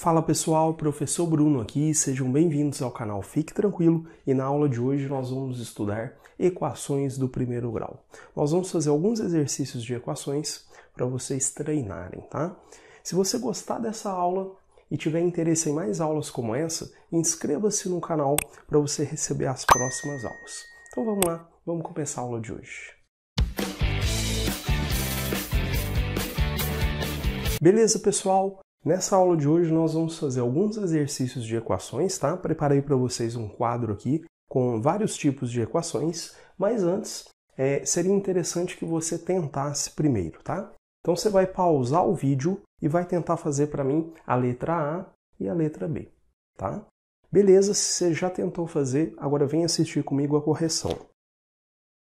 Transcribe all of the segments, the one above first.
Fala pessoal, professor Bruno aqui, sejam bem-vindos ao canal Fique Tranquilo e na aula de hoje nós vamos estudar equações do primeiro grau. Nós vamos fazer alguns exercícios de equações para vocês treinarem, tá? Se você gostar dessa aula e tiver interesse em mais aulas como essa, inscreva-se no canal para você receber as próximas aulas. Então vamos lá, vamos começar a aula de hoje. Beleza, pessoal? Nessa aula de hoje nós vamos fazer alguns exercícios de equações, tá? Preparei para vocês um quadro aqui com vários tipos de equações, mas antes é, seria interessante que você tentasse primeiro, tá? Então você vai pausar o vídeo e vai tentar fazer para mim a letra A e a letra B, tá? Beleza, se você já tentou fazer, agora vem assistir comigo a correção.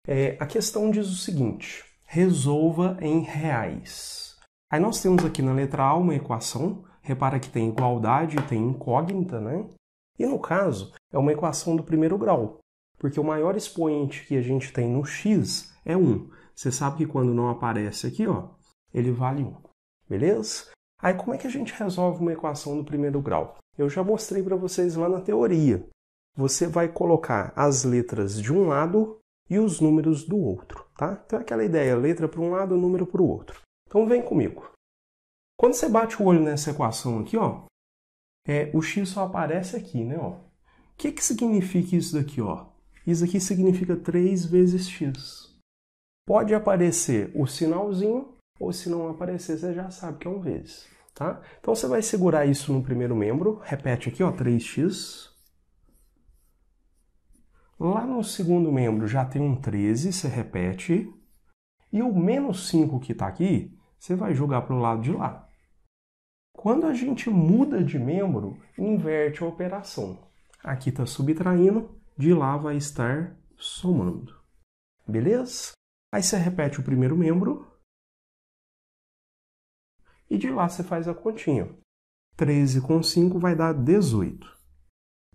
É, a questão diz o seguinte: resolva em reais. Aí nós temos aqui na letra A uma equação, repara que tem igualdade e tem incógnita, né? E no caso, é uma equação do primeiro grau, porque o maior expoente que a gente tem no x é 1. Você sabe que quando não aparece aqui, ó, ele vale 1, beleza? Aí como é que a gente resolve uma equação do primeiro grau? Eu já mostrei para vocês lá na teoria. Você vai colocar as letras de um lado e os números do outro, tá? Então é aquela ideia, letra para um lado, número para o outro. Então vem comigo. Quando você bate o olho nessa equação aqui, ó, é, o x só aparece aqui, né? O que, que significa isso daqui? Ó? Isso aqui significa 3 vezes x. Pode aparecer o sinalzinho, ou se não aparecer, você já sabe que é um vezes. Tá? Então você vai segurar isso no primeiro membro, repete aqui, ó, 3x. Lá no segundo membro já tem um 13, você repete. E o menos 5 que está aqui, você vai jogar para o lado de lá. Quando a gente muda de membro, inverte a operação. Aqui está subtraindo, de lá vai estar somando. Beleza? Aí você repete o primeiro membro. E de lá você faz a continha. 13 com 5 vai dar 18.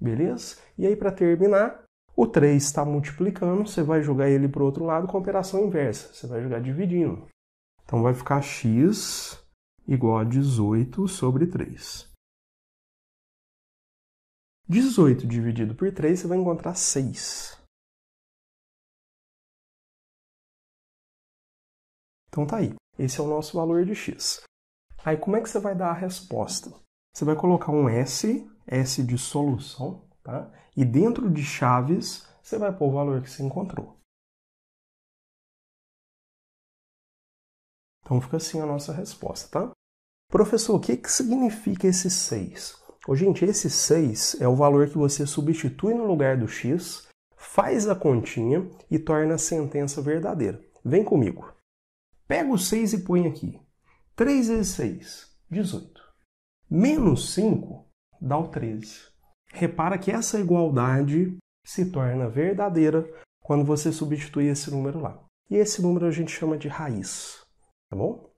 Beleza? E aí, para terminar, o 3 está multiplicando, você vai jogar ele para o outro lado com operação inversa. Você vai jogar dividindo. Então vai ficar x igual a 18 sobre 3. 18 dividido por 3, você vai encontrar 6. Então tá aí. Esse é o nosso valor de x. Aí como é que você vai dar a resposta? Você vai colocar um S, S de solução, tá? E dentro de chaves, você vai pôr o valor que você encontrou. Então fica assim a nossa resposta, tá? Professor, o que, que significa esse 6? Oh, gente, esse 6 é o valor que você substitui no lugar do x, faz a continha e torna a sentença verdadeira. Vem comigo. Pega o 6 e põe aqui. 3 vezes 6, 18. Menos 5 dá o 13. Repara que essa igualdade se torna verdadeira quando você substitui esse número lá. E esse número a gente chama de raiz tá bom?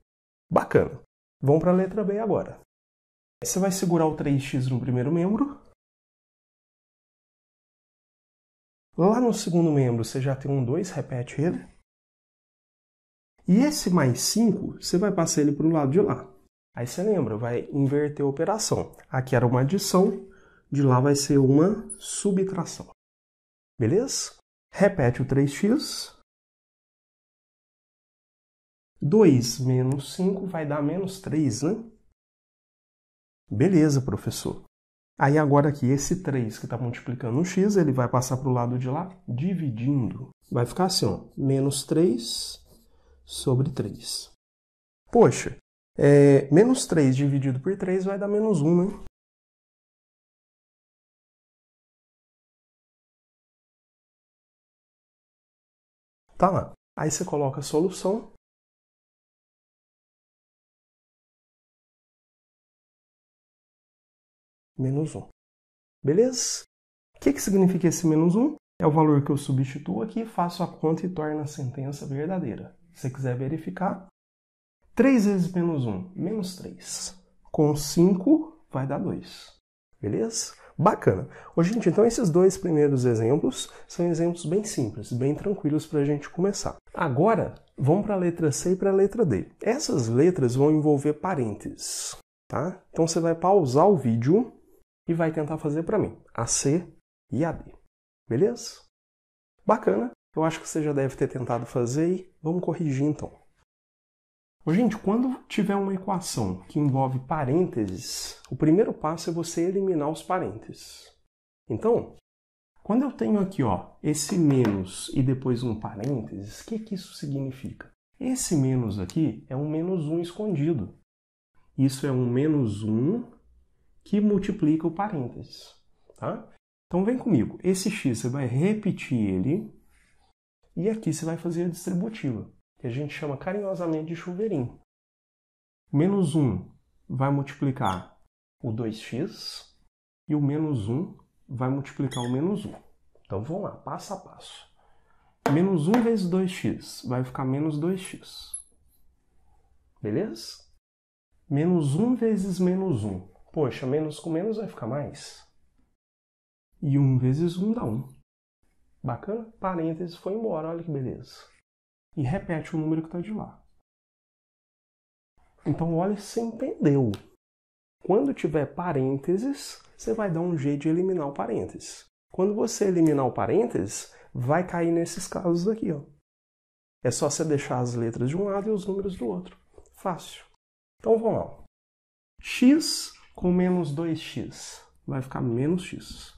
Bacana. Vamos para a letra B agora. Você vai segurar o 3x no primeiro membro. Lá no segundo membro você já tem um 2, repete ele. E esse mais 5, você vai passar ele para o lado de lá. Aí você lembra, vai inverter a operação. Aqui era uma adição, de lá vai ser uma subtração. Beleza? Repete o 3x. 2 menos 5 vai dar menos 3, né? Beleza, professor. Aí agora aqui, esse 3 que está multiplicando o x, ele vai passar para o lado de lá dividindo. Vai ficar assim, ó, menos 3 sobre 3. Poxa, é, menos 3 dividido por 3 vai dar menos 1, né? Tá lá. Aí você coloca a solução menos 1. Beleza? O que, que significa esse menos 1? É o valor que eu substituo aqui, faço a conta e torno a sentença verdadeira. Se você quiser verificar, 3 vezes menos 1, menos 3. Com 5 vai dar 2. Beleza? Bacana. Ô, gente, então esses dois primeiros exemplos são exemplos bem simples, bem tranquilos para a gente começar. Agora, vamos para a letra C e para a letra D. Essas letras vão envolver parênteses, tá? Então você vai pausar o vídeo e vai tentar fazer para mim, a C e a D. Beleza? Bacana. Eu acho que você já deve ter tentado fazer e vamos corrigir então. Gente, quando tiver uma equação que envolve parênteses, o primeiro passo é você eliminar os parênteses. Então, quando eu tenho aqui ó, esse menos e depois um parênteses, o que, que isso significa? Esse menos aqui é um menos um escondido. Isso é um menos um que multiplica o parênteses. Tá? Então vem comigo. Esse x você vai repetir ele e aqui você vai fazer a distributiva, que a gente chama carinhosamente de chuveirinho. Menos 1 vai multiplicar o 2x e o menos 1 vai multiplicar o menos 1. Então vamos lá, passo a passo. Menos 1 vezes 2x vai ficar menos 2x. Beleza? Menos 1 vezes menos 1 Poxa, menos com menos vai ficar mais. E 1 um vezes 1 um dá 1. Um. Bacana? Parênteses foi embora, olha que beleza. E repete o número que está de lá. Então, olha se entendeu. Quando tiver parênteses, você vai dar um jeito de eliminar o parênteses. Quando você eliminar o parênteses, vai cair nesses casos aqui. Ó. É só você deixar as letras de um lado e os números do outro. Fácil. Então vamos lá. x com menos 2x. Vai ficar menos x.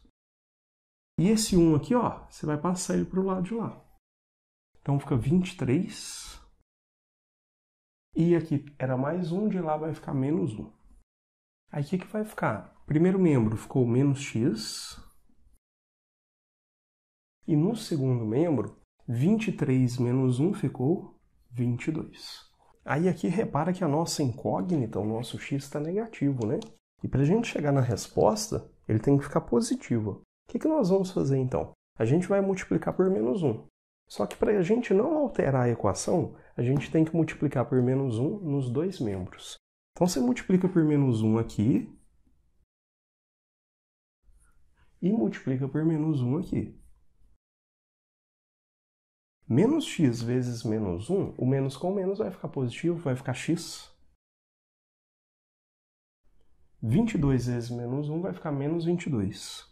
E esse 1 aqui, ó, você vai passar ele para o lado de lá. Então fica 23. E aqui era mais 1, de lá vai ficar menos 1. Aí o que, que vai ficar? Primeiro membro ficou menos x. E no segundo membro, 23 menos 1 ficou 22. Aí aqui repara que a nossa incógnita, o nosso x está negativo, né? E para a gente chegar na resposta, ele tem que ficar positivo. O que, que nós vamos fazer então? A gente vai multiplicar por menos 1. Só que para a gente não alterar a equação, a gente tem que multiplicar por menos 1 nos dois membros. Então você multiplica por menos 1 aqui e multiplica por menos 1 aqui. Menos x vezes menos 1, o menos com o menos vai ficar positivo, vai ficar x. 22 vezes menos 1 vai ficar menos 22.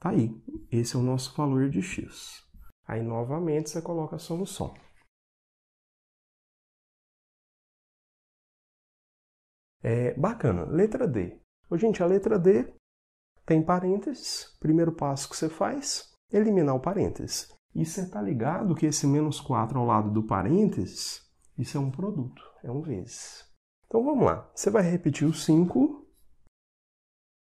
Tá aí. Esse é o nosso valor de x. Aí, novamente, você coloca a solução. É, bacana. Letra D. Ô, gente, a letra D tem parênteses. Primeiro passo que você faz, eliminar o parênteses. E você está ligado que esse menos 4 ao lado do parênteses, isso é um produto, é um vezes. Então vamos lá. Você vai repetir o 5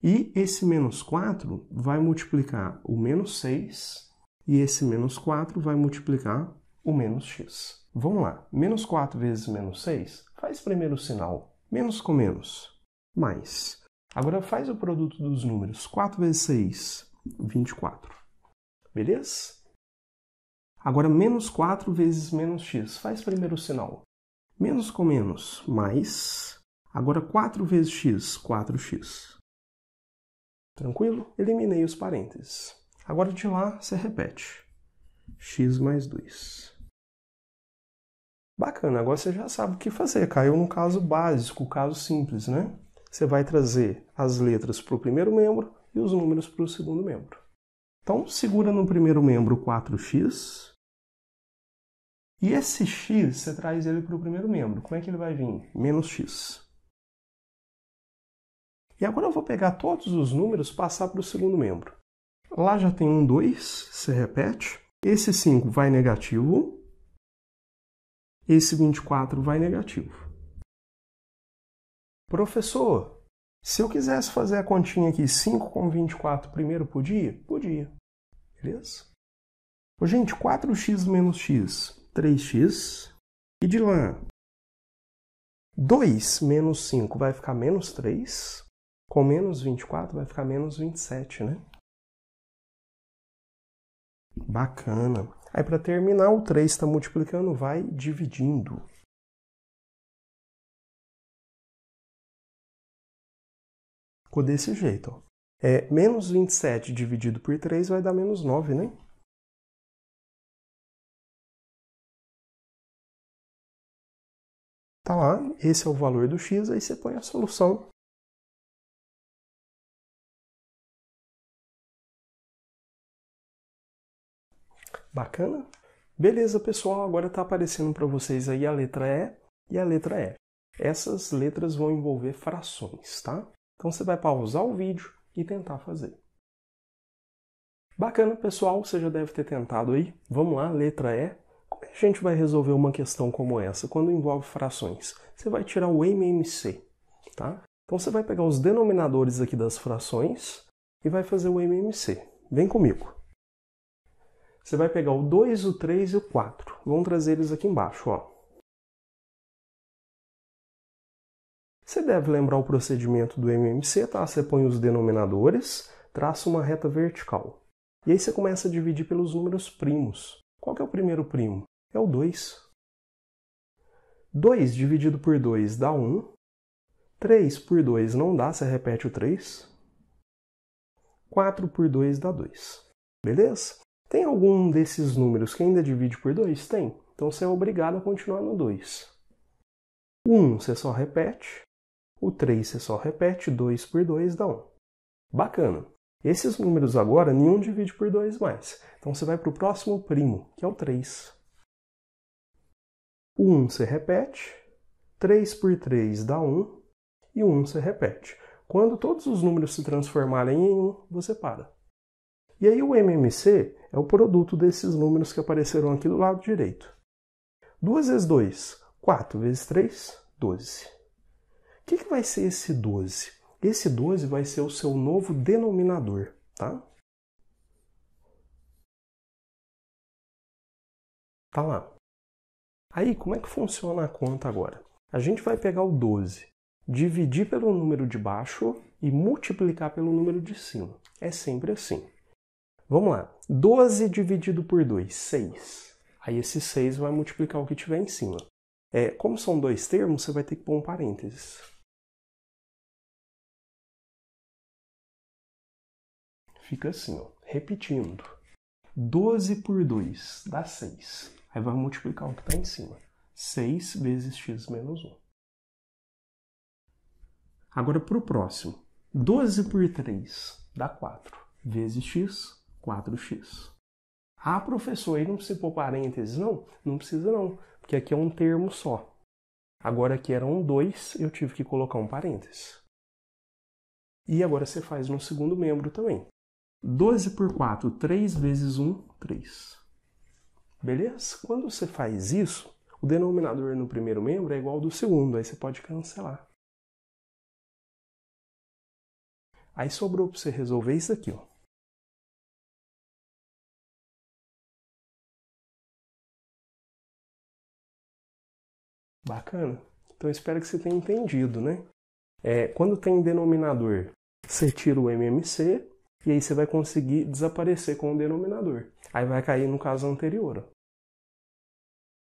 e esse menos 4 vai multiplicar o menos 6 e esse menos 4 vai multiplicar o menos x. Vamos lá. Menos 4 vezes menos 6 faz primeiro o sinal. Menos com menos, mais. Agora faz o produto dos números. 4 vezes 6, 24. Beleza? Agora, menos 4 vezes menos x. Faz primeiro o sinal. Menos com menos, mais. Agora 4 vezes x, 4x. Tranquilo? Eliminei os parênteses. Agora de lá, você repete. x mais 2. Bacana, agora você já sabe o que fazer. Caiu no caso básico, caso simples, né? Você vai trazer as letras para o primeiro membro e os números para o segundo membro. Então, segura no primeiro membro 4x, e esse x, você traz ele para o primeiro membro. Como é que ele vai vir? Menos x. E agora eu vou pegar todos os números e passar para o segundo membro. Lá já tem um 2, você repete. Esse 5 vai negativo. Esse 24 vai negativo. Professor, se eu quisesse fazer a continha aqui 5 com 24 primeiro, podia? Podia. Beleza? Gente, 4x menos x 3x. E de lá, 2 menos 5 vai ficar menos 3. Com menos 24 vai ficar menos 27, né? Bacana. Aí, para terminar, o 3 está multiplicando, vai dividindo. Ficou desse jeito. Ó. É, menos 27 dividido por 3 vai dar menos 9, né? Tá lá, esse é o valor do x, aí você põe a solução Bacana? Beleza, pessoal, agora está aparecendo para vocês aí a letra E e a letra F. Essas letras vão envolver frações, tá? Então você vai pausar o vídeo e tentar fazer. Bacana, pessoal, você já deve ter tentado aí. Vamos lá, letra E. Como é que a gente vai resolver uma questão como essa, quando envolve frações? Você vai tirar o MMC, tá? Então você vai pegar os denominadores aqui das frações e vai fazer o MMC. Vem comigo. Você vai pegar o 2, o 3 e o 4. Vamos trazer eles aqui embaixo, ó. Você deve lembrar o procedimento do MMC, tá? Você põe os denominadores, traça uma reta vertical. E aí você começa a dividir pelos números primos. Qual que é o primeiro primo? É o 2. 2 dividido por 2 dá 1. 3 por 2 não dá, você repete o 3. 4 por 2 dá 2. Beleza? Tem algum desses números que ainda divide por 2? Tem. Então você é obrigado a continuar no 2. 1 você só repete. O 3 você só repete. 2 por 2 dá 1. Bacana. Esses números agora, nenhum divide por 2 mais. Então você vai para o próximo primo, que é o 3. O 1 se repete, 3 por 3 dá 1, e o 1 se repete. Quando todos os números se transformarem em 1, você para. E aí o MMC é o produto desses números que apareceram aqui do lado direito. 2 vezes 2, 4 vezes 3, 12. O que, que vai ser esse 12? Esse 12 vai ser o seu novo denominador, tá? Tá lá. Aí, como é que funciona a conta agora? A gente vai pegar o 12, dividir pelo número de baixo e multiplicar pelo número de cima. É sempre assim. Vamos lá. 12 dividido por 2, 6. Aí esse 6 vai multiplicar o que tiver em cima. É, como são dois termos, você vai ter que pôr um parênteses. fica assim, ó, repetindo. 12 por 2 dá 6. Aí vai multiplicar o que está em cima. 6 vezes x menos 1. Agora para o próximo. 12 por 3 dá 4. Vezes x, 4x. Ah, professor, aí não precisa pôr parênteses? Não, não precisa não, porque aqui é um termo só. Agora aqui era um 2, eu tive que colocar um parênteses. E agora você faz no segundo membro também. 12 por 4, 3 vezes 1, 3. Beleza? Quando você faz isso, o denominador no primeiro membro é igual ao do segundo, aí você pode cancelar. Aí sobrou para você resolver isso aqui, ó. Bacana? Então espero que você tenha entendido, né? É, quando tem denominador, você tira o MMC e aí você vai conseguir desaparecer com o denominador. Aí vai cair no caso anterior.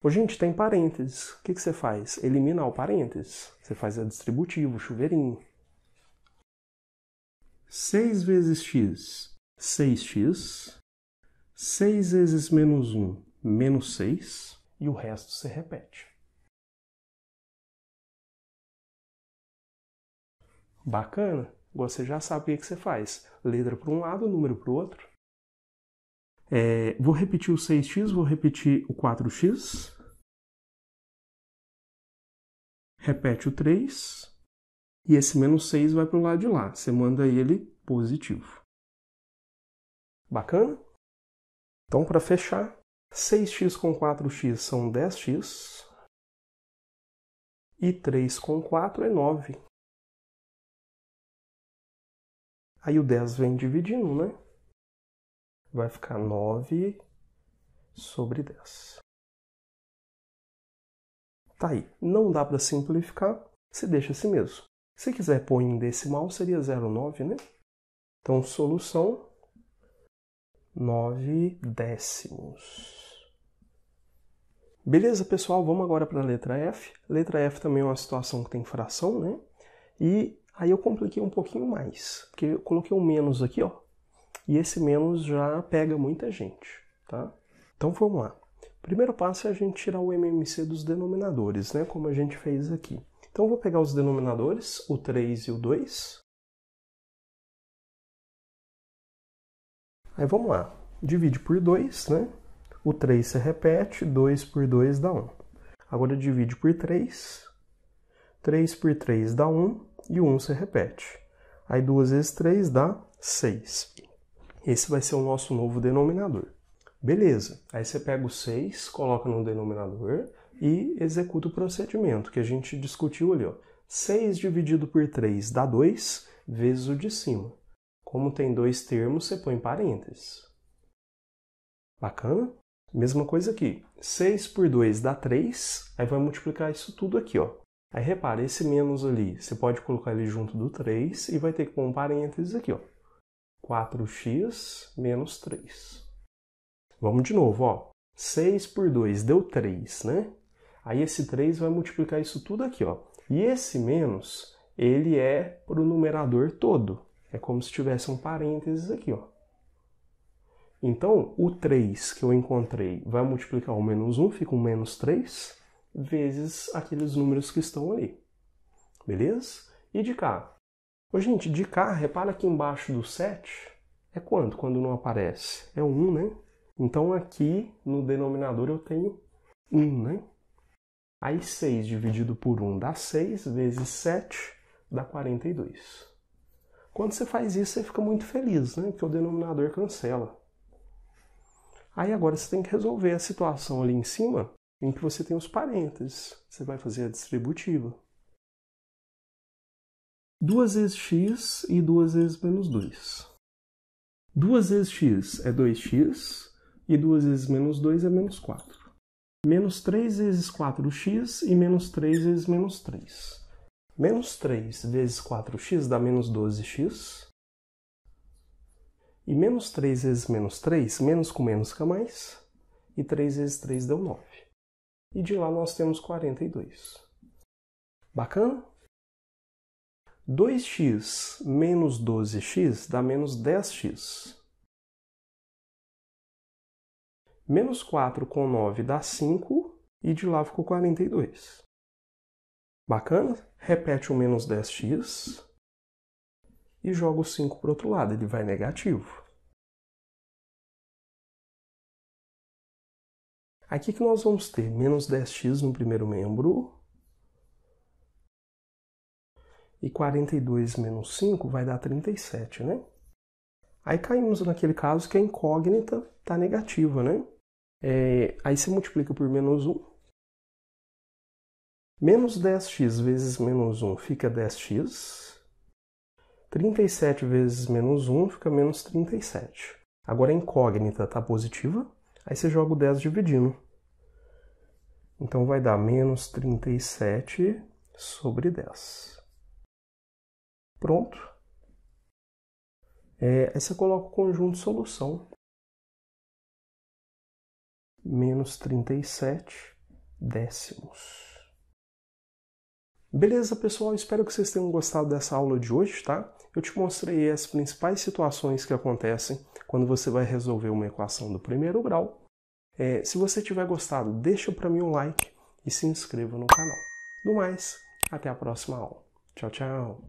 Ô, gente, tem parênteses. O que, que você faz? Eliminar o parênteses. Você faz a é distributivo, chuveirinho. 6 vezes x, 6x. 6 vezes menos 1, menos 6. E o resto se repete. Bacana? você já sabe o que, é que você faz. Letra para um lado, número para o outro. É, vou repetir o 6x, vou repetir o 4x. Repete o 3. E esse menos 6 vai para o lado de lá. Você manda ele positivo. Bacana? Então, para fechar, 6x com 4x são 10x. E 3 com 4 é 9. Aí o 10 vem dividindo, né? Vai ficar 9 sobre 10. Tá aí. Não dá para simplificar, você deixa assim mesmo. Se quiser pôr em decimal, seria 0,9, né? Então, solução 9 décimos. Beleza, pessoal? Vamos agora para a letra F. Letra F também é uma situação que tem fração, né? E Aí eu compliquei um pouquinho mais, porque eu coloquei um menos aqui, ó, e esse menos já pega muita gente, tá? Então vamos lá. O primeiro passo é a gente tirar o MMC dos denominadores, né, como a gente fez aqui. Então eu vou pegar os denominadores, o 3 e o 2. Aí vamos lá. Divide por 2, né? O 3 se repete, 2 por 2 dá 1. Agora divide por 3. 3 por 3 dá 1 e o 1 se repete. Aí 2 vezes 3 dá 6. Esse vai ser o nosso novo denominador. Beleza, aí você pega o 6, coloca no denominador e executa o procedimento que a gente discutiu ali. Ó. 6 dividido por 3 dá 2, vezes o de cima. Como tem dois termos, você põe parênteses. Bacana? Mesma coisa aqui. 6 por 2 dá 3, aí vai multiplicar isso tudo aqui, ó. Aí repara, esse menos ali, você pode colocar ele junto do 3 e vai ter que pôr um parênteses aqui, ó. 4x menos 3. Vamos de novo, ó. 6 por 2 deu 3, né? Aí esse 3 vai multiplicar isso tudo aqui, ó. E esse menos, ele é para o numerador todo. É como se tivesse um parênteses aqui, ó. Então, o 3 que eu encontrei vai multiplicar o menos 1, fica um menos 3 vezes aqueles números que estão ali. Beleza? E de cá? Ô, gente, de cá, repara que embaixo do 7 é quanto quando não aparece? É 1, né? Então aqui no denominador eu tenho 1, né? Aí 6 dividido por 1 dá 6, vezes 7 dá 42. Quando você faz isso, você fica muito feliz, né? Porque o denominador cancela. Aí agora você tem que resolver a situação ali em cima em que você tem os parênteses. Você vai fazer a distributiva. 2 vezes x e 2 vezes menos 2. 2 vezes x é 2x e 2 vezes menos 2 é menos 4. Menos 3 vezes 4x e menos 3 vezes menos 3. Menos 3 vezes 4x dá menos 12x. E menos 3 vezes menos 3, menos com menos fica mais. E 3 vezes 3 deu 9 e de lá nós temos 42. Bacana? 2x menos 12x dá menos 10x. Menos 4 com 9 dá 5 e de lá ficou 42. Bacana? Repete o menos 10x e joga o 5 para o outro lado, ele vai negativo. Aqui que nós vamos ter menos 10x no primeiro membro. E 42 menos 5 vai dar 37, né? Aí caímos naquele caso que a incógnita está negativa, né? É, aí você multiplica por menos 1. Menos 10x vezes menos 1 fica 10x. 37 vezes menos 1 fica menos 37. Agora a incógnita está positiva, aí você joga o 10 dividindo. Então vai dar menos 37 sobre 10. Pronto. É, aí você coloca o conjunto solução. Menos 37 décimos. Beleza, pessoal? Espero que vocês tenham gostado dessa aula de hoje, tá? Eu te mostrei as principais situações que acontecem quando você vai resolver uma equação do primeiro grau é, se você tiver gostado, deixa para mim um like e se inscreva no canal. No mais, até a próxima aula. Tchau, tchau!